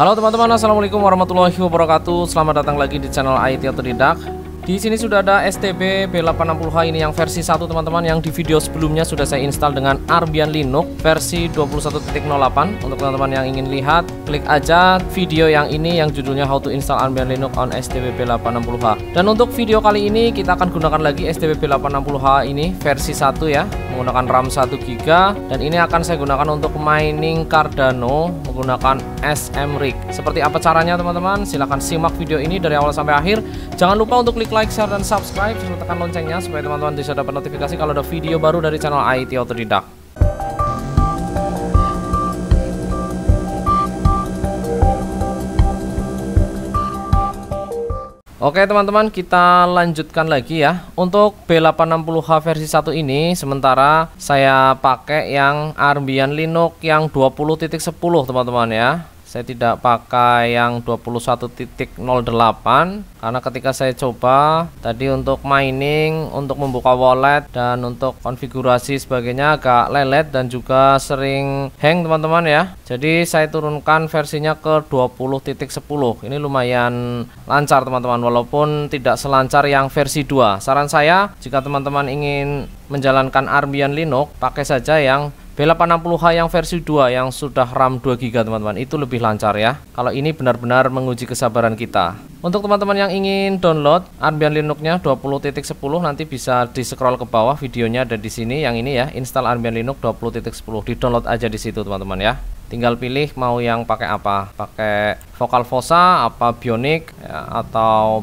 Halo teman-teman, assalamualaikum warahmatullahi wabarakatuh. Selamat datang lagi di channel IT Otodidak. Di sini sudah ada STB B860H ini yang versi 1 teman-teman yang di video sebelumnya sudah saya install dengan Arbian Linux versi 21.08. Untuk teman-teman yang ingin lihat, klik aja video yang ini yang judulnya How to Install Arbian Linux on STB B860H. Dan untuk video kali ini kita akan gunakan lagi STB B860H ini versi 1 ya menggunakan RAM 1GB dan ini akan saya gunakan untuk mining Cardano menggunakan SM Rig. Seperti apa caranya teman-teman? Silahkan simak video ini dari awal sampai akhir. Jangan lupa untuk klik like, share, dan subscribe serta tekan loncengnya supaya teman-teman bisa dapat notifikasi kalau ada video baru dari channel IT Autodidak. Oke teman-teman kita lanjutkan lagi ya Untuk B860H versi 1 ini Sementara saya pakai yang Armbian Linux yang 20.10 teman-teman ya saya tidak pakai yang 21.08 karena ketika saya coba tadi untuk mining untuk membuka wallet dan untuk konfigurasi sebagainya agak lelet dan juga sering hang teman-teman ya jadi saya turunkan versinya ke 20.10 ini lumayan lancar teman-teman walaupun tidak selancar yang versi 2 saran saya jika teman-teman ingin menjalankan Arbian Linux pakai saja yang v 860 h yang versi 2 yang sudah RAM 2GB teman-teman itu lebih lancar ya kalau ini benar-benar menguji kesabaran kita untuk teman-teman yang ingin download Arbian Linuxnya 20.10 nanti bisa di scroll ke bawah videonya ada di sini yang ini ya install Arbian Linux 20.10 di download aja di situ teman-teman ya tinggal pilih mau yang pakai apa pakai vokal fossa apa bionic ya, atau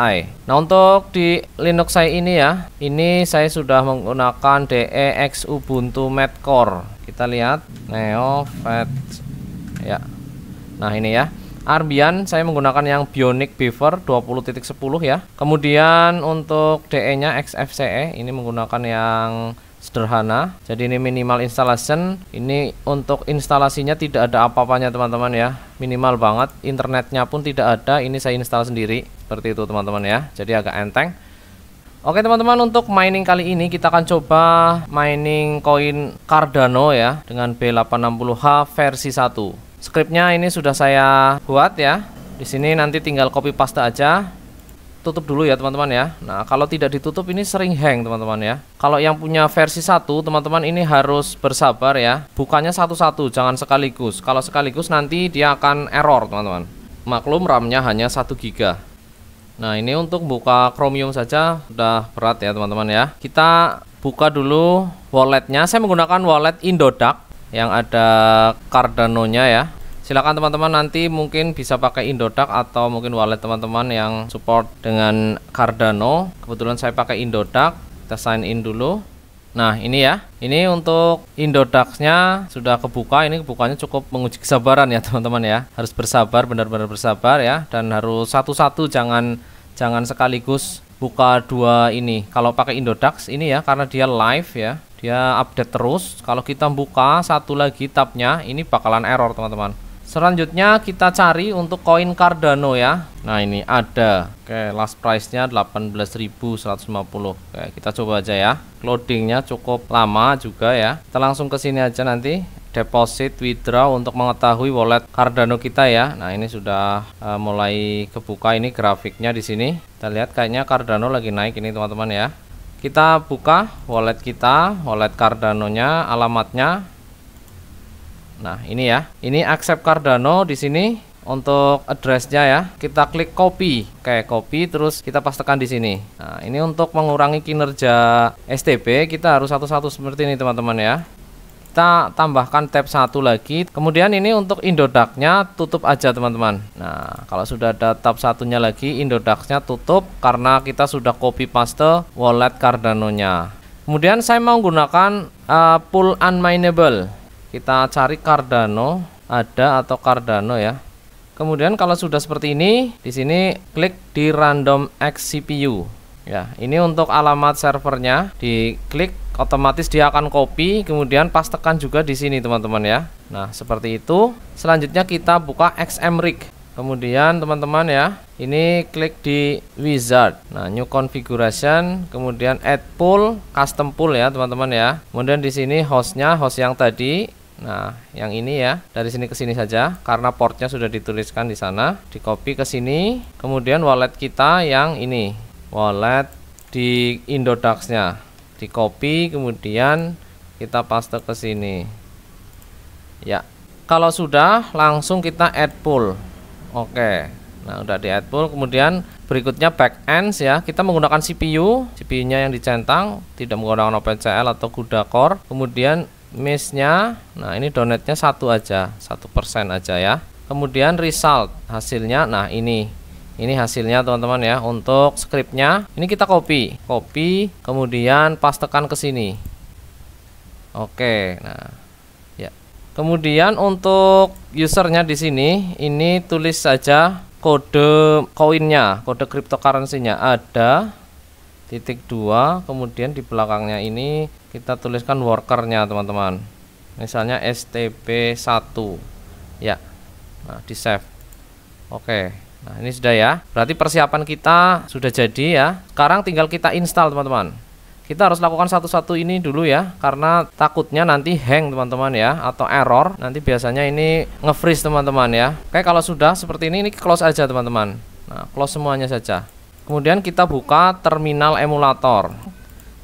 eye. nah untuk di linux saya ini ya ini saya sudah menggunakan dex ubuntu matcore kita lihat neo fat ya nah ini ya Arbian saya menggunakan yang Bionic Beaver 20.10 ya. Kemudian untuk DE-nya XFCE ini menggunakan yang sederhana jadi ini minimal installation ini untuk instalasinya tidak ada apa-apanya teman-teman ya minimal banget internetnya pun tidak ada ini saya install sendiri seperti itu teman-teman ya jadi agak enteng Oke teman-teman untuk mining kali ini kita akan coba mining koin Cardano ya dengan B860H versi 1 Scriptnya ini sudah saya buat ya di sini nanti tinggal copy paste aja tutup dulu ya teman-teman ya Nah kalau tidak ditutup ini sering hang teman-teman ya Kalau yang punya versi satu teman-teman ini harus bersabar ya Bukannya satu-satu jangan sekaligus Kalau sekaligus nanti dia akan error teman-teman Maklum RAM-nya hanya 1 gb Nah ini untuk buka Chromium saja udah berat ya teman-teman ya Kita buka dulu walletnya Saya menggunakan wallet Indodak yang ada Cardano-nya ya silakan teman-teman nanti mungkin bisa pakai Indodax atau mungkin wallet teman-teman yang support dengan Cardano kebetulan saya pakai Indodax kita sign in dulu nah ini ya ini untuk Indodax-nya sudah kebuka ini kebukanya cukup menguji kesabaran ya teman-teman ya harus bersabar benar-benar bersabar ya dan harus satu-satu jangan jangan sekaligus buka dua ini kalau pakai Indodax ini ya karena dia live ya dia update terus kalau kita buka satu lagi tabnya ini bakalan error teman-teman Selanjutnya kita cari untuk koin Cardano ya. Nah, ini ada. Oke, last price-nya 18.150. Oke, kita coba aja ya. Loadingnya cukup lama juga ya. Kita langsung ke sini aja nanti deposit withdraw untuk mengetahui wallet Cardano kita ya. Nah, ini sudah uh, mulai kebuka ini grafiknya di sini. Kita lihat kayaknya Cardano lagi naik ini teman-teman ya. Kita buka wallet kita, wallet Cardano-nya, alamatnya Nah, ini ya. Ini accept Cardano di sini untuk addressnya ya. Kita klik copy. Oke, copy terus kita pastekan di sini. Nah, ini untuk mengurangi kinerja STP kita harus satu-satu seperti ini teman-teman ya. Kita tambahkan tab satu lagi. Kemudian ini untuk Indodaknya tutup aja teman-teman. Nah, kalau sudah ada tab satunya lagi, Indodaknya tutup karena kita sudah copy paste wallet Cardano-nya. Kemudian saya mau menggunakan uh, eh, pool Unmineable kita cari Cardano ada atau Cardano ya kemudian kalau sudah seperti ini di sini klik di random X CPU ya ini untuk alamat servernya di klik otomatis dia akan copy kemudian pastekan juga di sini teman-teman ya nah seperti itu selanjutnya kita buka XMRig kemudian teman-teman ya ini klik di wizard nah new configuration kemudian add pool custom pool ya teman-teman ya kemudian di sini hostnya host yang tadi Nah, yang ini ya, dari sini ke sini saja karena portnya sudah dituliskan di sana. Di copy ke sini, kemudian wallet kita yang ini, wallet di Indodax-nya. Di copy, kemudian kita paste ke sini. Ya, kalau sudah langsung kita add pool. Oke. Nah, udah di add pool, kemudian berikutnya back ends ya. Kita menggunakan CPU, CPU-nya yang dicentang, tidak menggunakan OpenCL atau CUDA core. Kemudian missnya nah ini donatnya satu aja satu persen aja ya kemudian result hasilnya nah ini ini hasilnya teman-teman ya untuk scriptnya ini kita copy copy kemudian pastekan ke sini oke nah ya kemudian untuk usernya di sini ini tulis saja kode koinnya kode cryptocurrency-nya ada titik 2 kemudian di belakangnya ini kita tuliskan workernya teman-teman misalnya STP1 ya nah di save oke nah ini sudah ya berarti persiapan kita sudah jadi ya sekarang tinggal kita install teman-teman kita harus lakukan satu-satu ini dulu ya karena takutnya nanti hang teman-teman ya atau error nanti biasanya ini nge-freeze teman-teman ya oke kalau sudah seperti ini ini close aja teman-teman nah close semuanya saja kemudian kita buka terminal emulator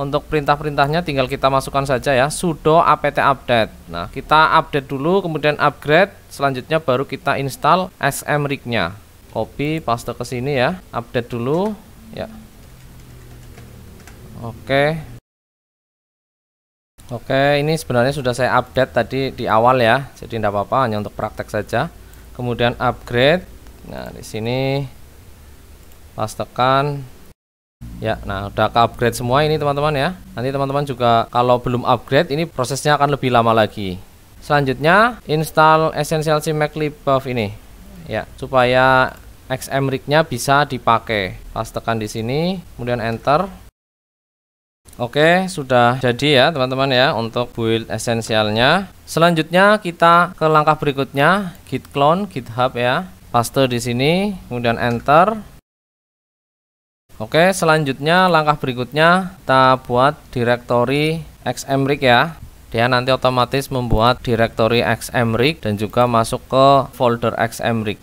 untuk perintah-perintahnya tinggal kita masukkan saja ya sudo apt update nah kita update dulu kemudian upgrade selanjutnya baru kita install SM rig copy paste ke sini ya update dulu ya oke oke ini sebenarnya sudah saya update tadi di awal ya jadi tidak apa-apa hanya untuk praktek saja kemudian upgrade nah di sini pas tekan ya nah udah ke upgrade semua ini teman-teman ya nanti teman-teman juga kalau belum upgrade ini prosesnya akan lebih lama lagi selanjutnya install essential CMake of ini ya supaya XM nya bisa dipakai pas tekan di sini kemudian enter Oke, sudah jadi ya teman-teman ya untuk build esensialnya. Selanjutnya kita ke langkah berikutnya, git clone GitHub ya. Paste di sini, kemudian enter. Oke, selanjutnya langkah berikutnya kita buat direktori xmrig ya. Dia nanti otomatis membuat direktori xmrig dan juga masuk ke folder xmrig.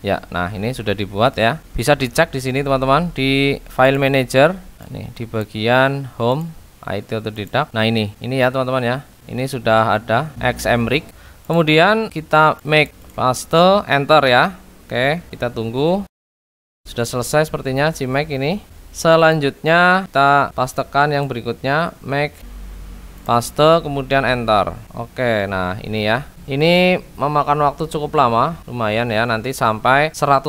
Ya, nah ini sudah dibuat ya. Bisa dicek di sini teman-teman di file manager. Nah, nih di bagian home IT otodidak. Nah ini, ini ya teman-teman ya. Ini sudah ada xmrig. Kemudian kita make paste enter ya. Oke, kita tunggu. Sudah selesai sepertinya si make ini. Selanjutnya kita pastekan yang berikutnya make paste kemudian enter. Oke, nah ini ya. Ini memakan waktu cukup lama, lumayan ya nanti sampai 100%.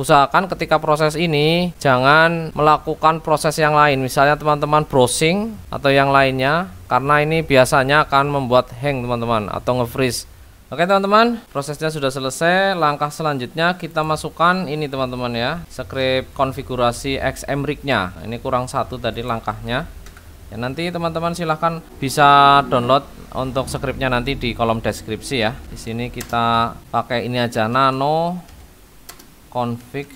Usahakan ketika proses ini jangan melakukan proses yang lain, misalnya teman-teman browsing atau yang lainnya karena ini biasanya akan membuat hang teman-teman atau nge-freeze. Oke teman-teman, prosesnya sudah selesai. Langkah selanjutnya kita masukkan ini teman-teman ya, script konfigurasi XMRig-nya. Ini kurang satu tadi langkahnya. Ya, nanti teman-teman silahkan bisa download untuk scriptnya nanti di kolom deskripsi ya. Di sini kita pakai ini aja nano config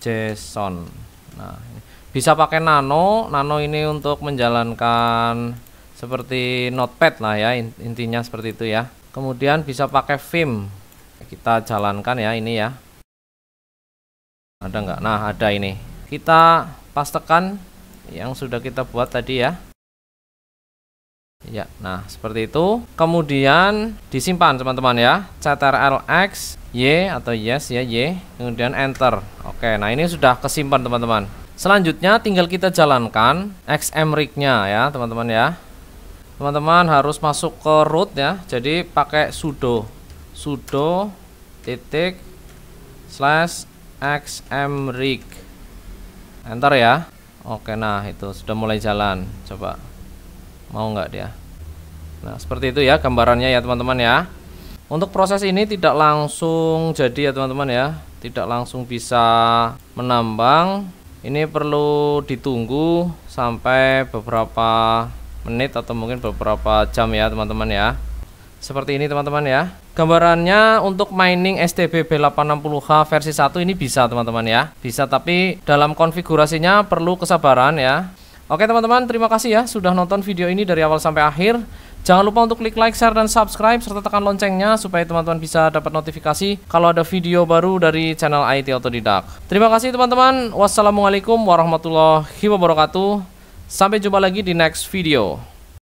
json. Nah, bisa pakai nano. Nano ini untuk menjalankan seperti notepad lah ya intinya seperti itu ya kemudian bisa pakai vim kita jalankan ya ini ya ada nggak nah ada ini kita pastekan yang sudah kita buat tadi ya ya nah seperti itu kemudian disimpan teman-teman ya ctrlx y atau yes ya y kemudian enter oke nah ini sudah kesimpan teman-teman selanjutnya tinggal kita jalankan xmrignya nya ya teman-teman ya teman-teman harus masuk ke root ya jadi pakai sudo sudo titik slash xmrig enter ya oke nah itu sudah mulai jalan coba mau nggak dia nah seperti itu ya gambarannya ya teman-teman ya untuk proses ini tidak langsung jadi ya teman-teman ya tidak langsung bisa menambang ini perlu ditunggu sampai beberapa menit atau mungkin beberapa jam ya teman-teman ya seperti ini teman-teman ya gambarannya untuk mining STB B860H versi 1 ini bisa teman-teman ya bisa tapi dalam konfigurasinya perlu kesabaran ya Oke teman-teman terima kasih ya sudah nonton video ini dari awal sampai akhir Jangan lupa untuk klik like, share, dan subscribe serta tekan loncengnya supaya teman-teman bisa dapat notifikasi kalau ada video baru dari channel IT Autodidak. Terima kasih teman-teman. Wassalamualaikum warahmatullahi wabarakatuh. Sampai jumpa lagi di next video.